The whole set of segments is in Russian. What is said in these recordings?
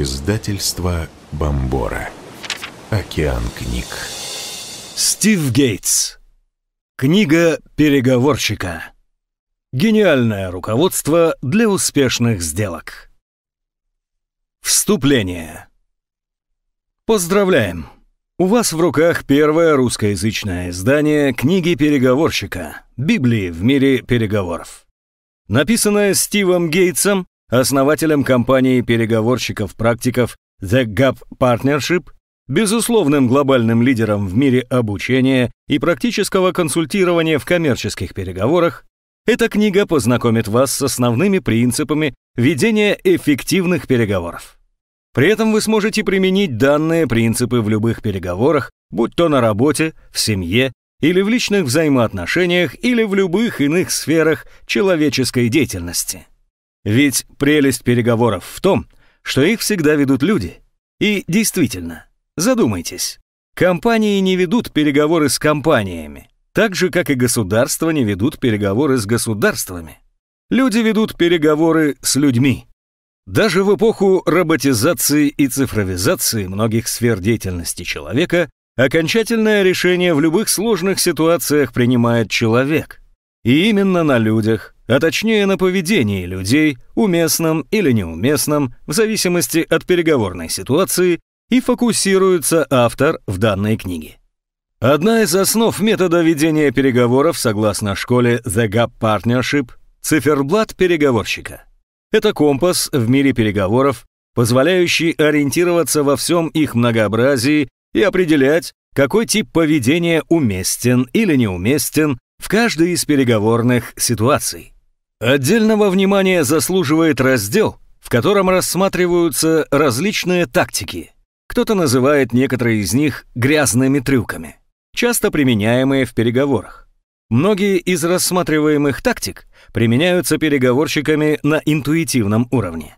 Издательство Бомбора. Океан книг. Стив Гейтс. Книга переговорщика. Гениальное руководство для успешных сделок. Вступление. Поздравляем! У вас в руках первое русскоязычное издание книги переговорщика «Библии в мире переговоров». Написанное Стивом Гейтсом основателем компании переговорщиков-практиков The Gap Partnership, безусловным глобальным лидером в мире обучения и практического консультирования в коммерческих переговорах, эта книга познакомит вас с основными принципами ведения эффективных переговоров. При этом вы сможете применить данные принципы в любых переговорах, будь то на работе, в семье или в личных взаимоотношениях или в любых иных сферах человеческой деятельности. Ведь прелесть переговоров в том, что их всегда ведут люди. И действительно, задумайтесь, компании не ведут переговоры с компаниями, так же, как и государства не ведут переговоры с государствами. Люди ведут переговоры с людьми. Даже в эпоху роботизации и цифровизации многих сфер деятельности человека окончательное решение в любых сложных ситуациях принимает человек. И именно на людях а точнее на поведении людей, уместном или неуместном, в зависимости от переговорной ситуации, и фокусируется автор в данной книге. Одна из основ метода ведения переговоров, согласно школе The Gap Partnership, циферблат переговорщика. Это компас в мире переговоров, позволяющий ориентироваться во всем их многообразии и определять, какой тип поведения уместен или неуместен в каждой из переговорных ситуаций. Отдельного внимания заслуживает раздел, в котором рассматриваются различные тактики. Кто-то называет некоторые из них грязными трюками, часто применяемые в переговорах. Многие из рассматриваемых тактик применяются переговорщиками на интуитивном уровне.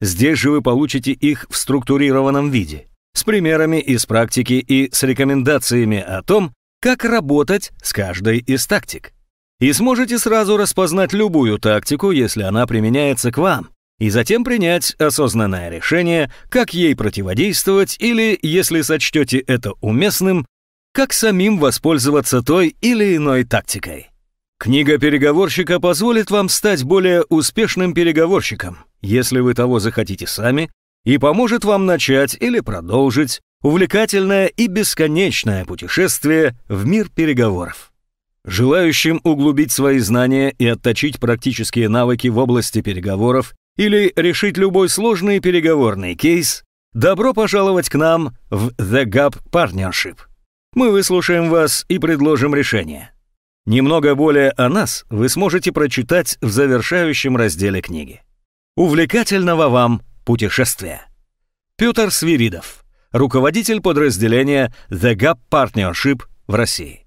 Здесь же вы получите их в структурированном виде, с примерами из практики и с рекомендациями о том, как работать с каждой из тактик. И сможете сразу распознать любую тактику, если она применяется к вам, и затем принять осознанное решение, как ей противодействовать или, если сочтете это уместным, как самим воспользоваться той или иной тактикой. Книга переговорщика позволит вам стать более успешным переговорщиком, если вы того захотите сами, и поможет вам начать или продолжить Увлекательное и бесконечное путешествие в мир переговоров. Желающим углубить свои знания и отточить практические навыки в области переговоров или решить любой сложный переговорный кейс, добро пожаловать к нам в The Gap Partnership. Мы выслушаем вас и предложим решение. Немного более о нас вы сможете прочитать в завершающем разделе книги. Увлекательного вам путешествия! Петр Свиридов руководитель подразделения The Gap Partnership в России.